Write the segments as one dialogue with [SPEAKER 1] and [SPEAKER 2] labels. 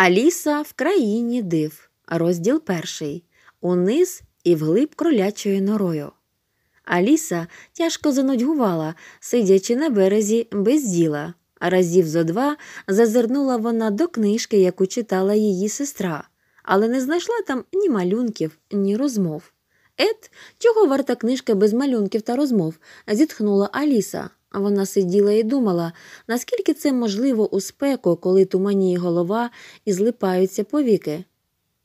[SPEAKER 1] Аліса в країні див, розділ перший, униз і вглиб кролячою норою. Аліса тяжко занудьгувала, сидячи на березі без діла. Разів зо два зазирнула вона до книжки, яку читала її сестра, але не знайшла там ні малюнків, ні розмов. Ет, чого варта книжка без малюнків та розмов? зітхнула Аліса. Вона сиділа і думала, наскільки це можливо у спеку, коли туманіє голова і злипаються повіки.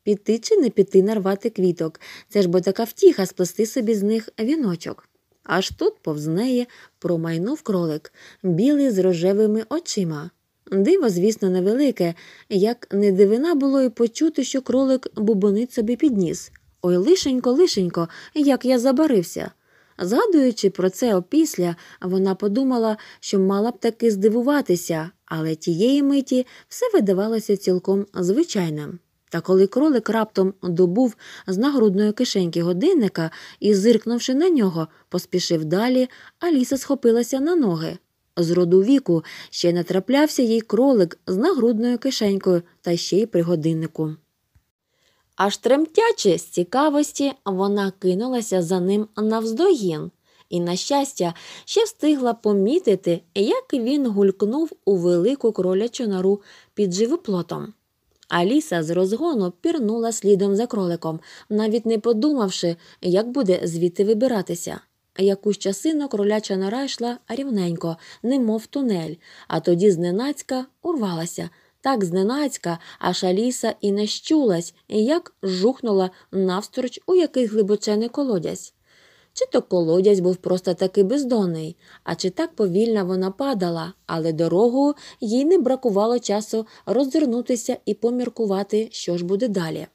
[SPEAKER 1] Піти чи не піти нарвати квіток, це ж бо така втіха сплести собі з них віночок. Аж тут, повз неї, промайнув кролик, білий з рожевими очима. Диво, звісно, невелике, як не дивина було й почути, що кролик бубонить собі підніс. Ой лишенько, лишенько, як я забарився. Згадуючи про це опісля, вона подумала, що мала б таки здивуватися, але тієї миті все видавалося цілком звичайним. Та коли кролик раптом добув з нагрудної кишеньки годинника і, зиркнувши на нього, поспішив далі, Аліса схопилася на ноги. З роду віку ще натраплявся їй кролик з нагрудною кишенькою та ще й при годиннику. Аж тремтячи з цікавості вона кинулася за ним навздогін і, на щастя, ще встигла помітити, як він гулькнув у велику кролячу нору під живоплотом. Аліса з розгону пірнула слідом за кроликом, навіть не подумавши, як буде звідти вибиратися. Якусь часину кроляча нора йшла рівненько, немов тунель, а тоді зненацька урвалася так зненацька, аж Аліса і не щулась, як жухнула навстроч у який глибочений колодязь. Чи то колодязь був просто таки бездонний, а чи так повільно вона падала, але дорогу їй не бракувало часу роззирнутися і поміркувати, що ж буде далі.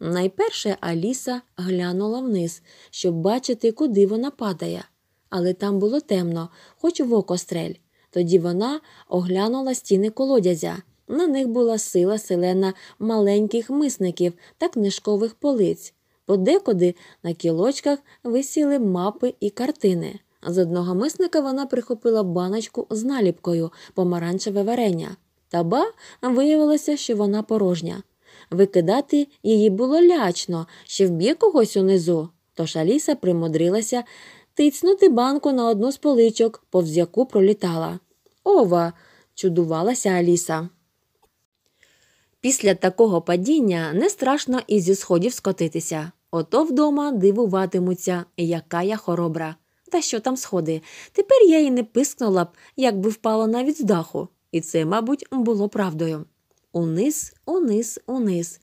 [SPEAKER 1] Найперше Аліса глянула вниз, щоб бачити, куди вона падає. Але там було темно, хоч в око стрель. Тоді вона оглянула стіни колодязя, на них була сила селена маленьких мисників та книжкових полиць. Подекуди на кілочках висіли мапи і картини. З одного мисника вона прихопила баночку з наліпкою помаранчеве варення. Та ба виявилося, що вона порожня. Викидати її було лячно, ще вб'є когось унизу. Тож Аліса примудрилася тицнути банку на одну з поличок, повз яку пролітала. Ова! чудувалася Аліса. Після такого падіння не страшно і зі сходів скотитися. Ото вдома дивуватимуться, яка я хоробра. Та що там сходи? Тепер я і не пискнула б, якби впала навіть з даху. І це, мабуть, було правдою. Униз, униз, униз.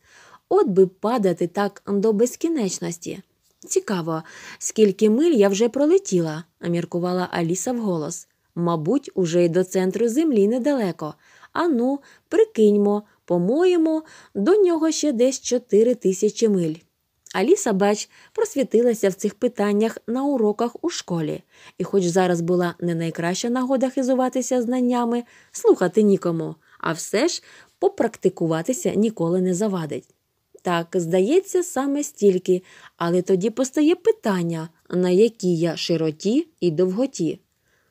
[SPEAKER 1] От би падати так до безкінечності. Цікаво, скільки миль я вже пролетіла, міркувала Аліса вголос. Мабуть, уже й до центру землі недалеко. Ану, прикиньмо, по-моєму, до нього ще десь 4 тисячі миль. Аліса, бач, просвітилася в цих питаннях на уроках у школі, і, хоч зараз була не найкраща нагода хизуватися знаннями, слухати нікому, а все ж попрактикуватися ніколи не завадить. Так, здається, саме стільки, але тоді постає питання, на якій я широті і довготі.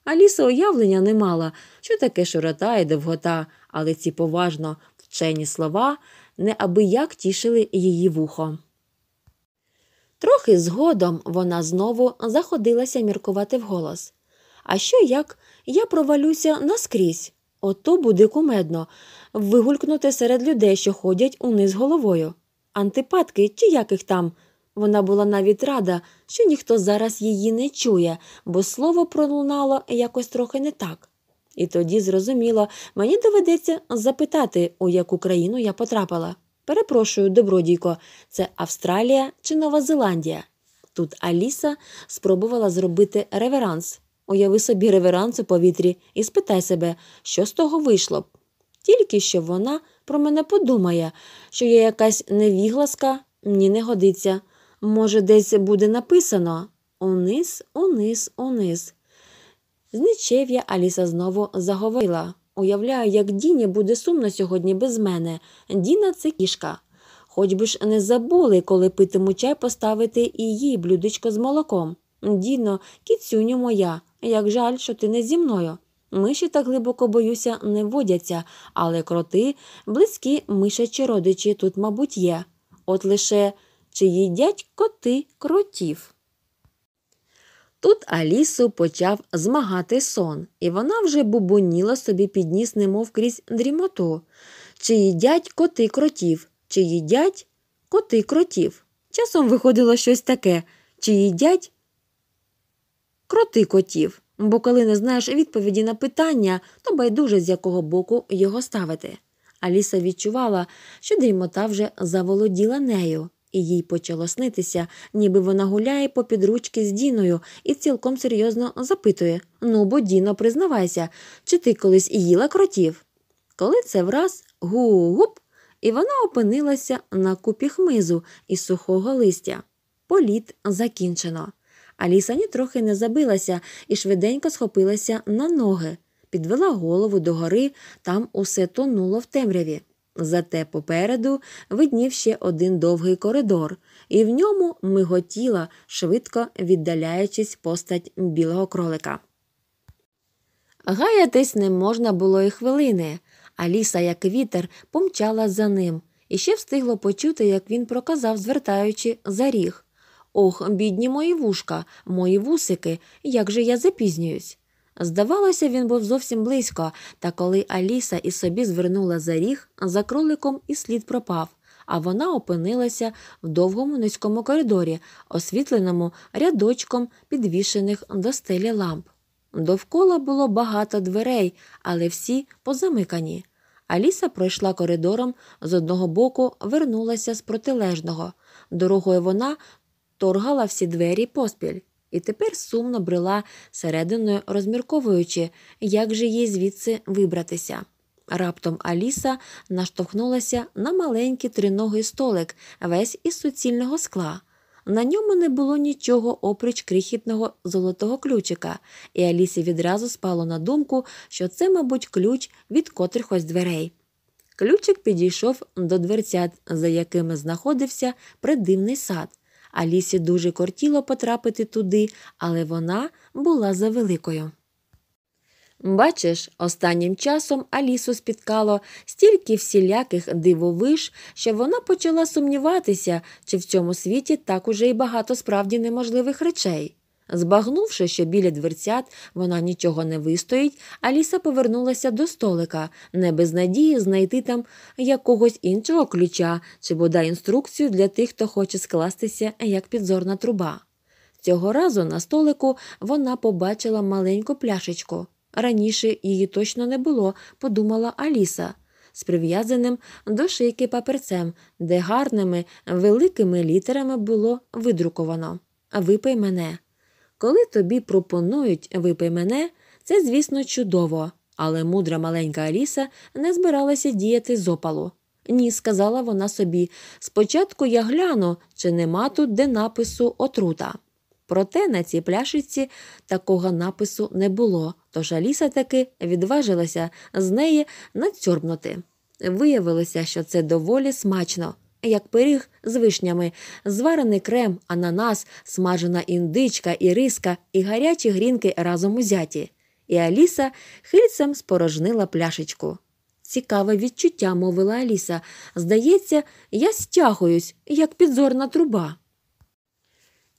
[SPEAKER 1] Аліса уявлення не мала, що таке широта і довгота, але ці поважно вчені слова неабияк тішили її вухо. Трохи згодом вона знову заходилася міркувати вголос. А що як я провалюся наскрізь? Ото буде кумедно вигулькнути серед людей, що ходять униз головою. Антипатки чи яких там. Вона була навіть рада, що ніхто зараз її не чує, бо слово пролунало якось трохи не так. І тоді зрозуміло, мені доведеться запитати, у яку країну я потрапила. Перепрошую, добродійко, це Австралія чи Нова Зеландія? Тут Аліса спробувала зробити реверанс. Уяви собі реверанс у повітрі і спитай себе, що з того вийшло б. Тільки що вона про мене подумає, що я якась невігласка, мені не годиться. Може, десь буде написано униз, униз, униз. З Аліса знову заговорила. Уявляю, як Діні буде сумно сьогодні без мене. Діна це кішка. Хоч би ж не забули, коли питиму чай поставити і їй блюдечко з молоком. Діно, кіцюню моя, як жаль, що ти не зі мною. Миші так глибоко боюся, не водяться, але кроти, близькі мишачі родичі тут, мабуть, є. От лише чиї їдять коти кротів. Тут Алісу почав змагати сон, і вона вже бубоніла собі підніс немов крізь дрімоту. Чи їдять коти кротів, чи їдять коти кротів. Часом виходило щось таке, чи їдять кроти котів, бо коли не знаєш відповіді на питання, то байдуже з якого боку його ставити. Аліса відчувала, що дрімота вже заволоділа нею. І їй почало снитися, ніби вона гуляє по підручки з Діною і цілком серйозно запитує Ну, бо Діно, признавайся, чи ти колись їла кротів? Коли це враз гу-гуп, і вона опинилася на купі хмизу із сухого листя. Політ закінчено. Аліса нітрохи не забилася і швиденько схопилася на ноги, підвела голову догори, там усе тонуло в темряві. Зате попереду виднів ще один довгий коридор, і в ньому миготіла, швидко віддаляючись постать білого кролика. Гаятись не можна було й хвилини, а ліса, як вітер, помчала за ним і ще встигло почути, як він проказав, звертаючи за ріг. Ох, бідні мої вушка, мої вусики, як же я запізнююсь. Здавалося, він був зовсім близько, та коли Аліса і собі звернула за ріг, за кроликом і слід пропав, а вона опинилася в довгому низькому коридорі, освітленому рядочком підвішених до стелі ламп. Довкола було багато дверей, але всі позамикані. Аліса пройшла коридором з одного боку, вернулася з протилежного. Дорогою вона торгала всі двері поспіль і тепер сумно брела серединою, розмірковуючи, як же їй звідси вибратися. Раптом Аліса наштовхнулася на маленький триногий столик, весь із суцільного скла. На ньому не було нічого оприч крихітного золотого ключика, і Алісі відразу спало на думку, що це, мабуть, ключ від котрихось дверей. Ключик підійшов до дверцят, за якими знаходився придивний сад, Алісі дуже кортіло потрапити туди, але вона була завеликою. Бачиш, останнім часом Алісу спіткало стільки всіляких дивовиж, що вона почала сумніватися, чи в цьому світі так уже й багато справді неможливих речей. Збагнувши, що біля дверцят вона нічого не вистоїть, Аліса повернулася до столика, не без надії знайти там якогось іншого ключа чи бодай інструкцію для тих, хто хоче скластися як підзорна труба. Цього разу на столику вона побачила маленьку пляшечку. Раніше її точно не було, подумала Аліса, з прив'язаним до шийки паперцем, де гарними великими літерами було видруковано Випий мене. Коли тобі пропонують випий мене, це, звісно, чудово, але мудра маленька Аліса не збиралася діяти з опалу. Ні, сказала вона собі. Спочатку я гляну, чи нема тут де напису отрута. Проте на цій пляшиці такого напису не було, тож Аліса таки відважилася з неї надсьорбнути. Виявилося, що це доволі смачно як пиріг з вишнями, зварений крем, ананас, смажена індичка і риска, і гарячі грінки разом узяті. І Аліса хильцем спорожнила пляшечку. Цікаве відчуття, мовила Аліса. Здається, я стягуюсь, як підзорна труба.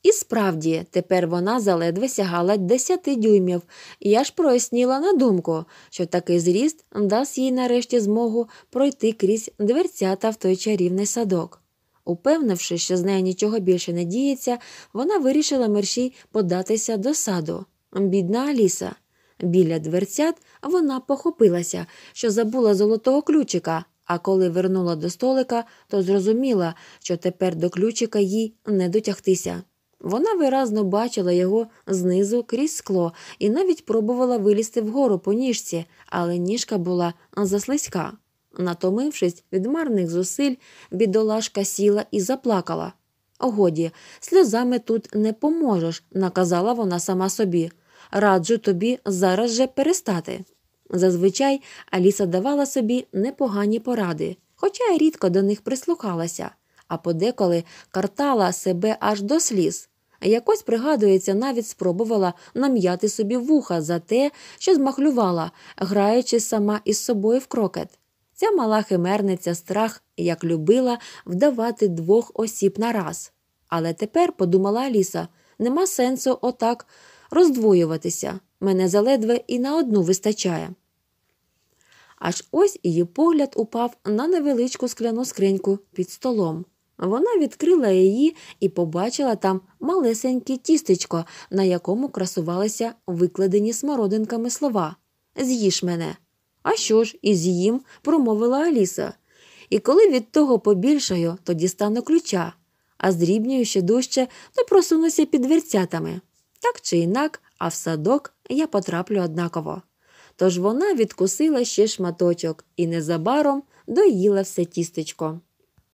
[SPEAKER 1] І справді, тепер вона заледве сягала десяти дюймів, і аж проясніла на думку, що такий зріст дасть їй нарешті змогу пройти крізь дверцята в той чарівний садок. Упевнивши, що з нею нічого більше не діється, вона вирішила мерщій податися до саду. Бідна Аліса. Біля дверцят вона похопилася, що забула золотого ключика. А коли вернула до столика, то зрозуміла, що тепер до ключика їй не дотягтися. Вона виразно бачила його знизу крізь скло і навіть пробувала вилізти вгору по ніжці, але ніжка була заслизька. Натомившись від марних зусиль, бідолашка сіла і заплакала. Годі, сльозами тут не поможеш, наказала вона сама собі. Раджу тобі зараз же перестати. Зазвичай Аліса давала собі непогані поради, хоча й рідко до них прислухалася а подеколи картала себе аж до сліз. Якось, пригадується, навіть спробувала нам'яти собі вуха за те, що змахлювала, граючи сама із собою в крокет. Ця мала химерниця страх, як любила, вдавати двох осіб на раз. Але тепер, подумала Аліса, нема сенсу отак роздвоюватися. Мене заледве і на одну вистачає. Аж ось її погляд упав на невеличку скляну скриньку під столом. Вона відкрила її і побачила там малесеньке тістечко, на якому красувалися викладені смородинками слова З'їж мене. А що ж, і з'їм, промовила Аліса. І коли від того побільшаю, то дістану ключа, а здрібнюю ще дужче, то просунуся під дверцятами. Так чи інак, а в садок я потраплю однаково. Тож вона відкусила ще шматочок і незабаром доїла все тістечко.